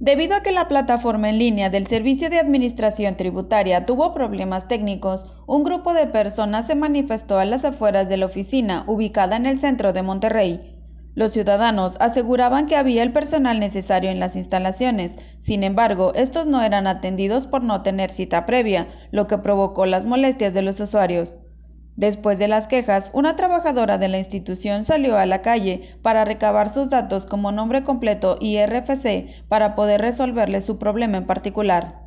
Debido a que la plataforma en línea del Servicio de Administración Tributaria tuvo problemas técnicos, un grupo de personas se manifestó a las afueras de la oficina ubicada en el centro de Monterrey. Los ciudadanos aseguraban que había el personal necesario en las instalaciones, sin embargo, estos no eran atendidos por no tener cita previa, lo que provocó las molestias de los usuarios. Después de las quejas, una trabajadora de la institución salió a la calle para recabar sus datos como nombre completo y RFC para poder resolverle su problema en particular.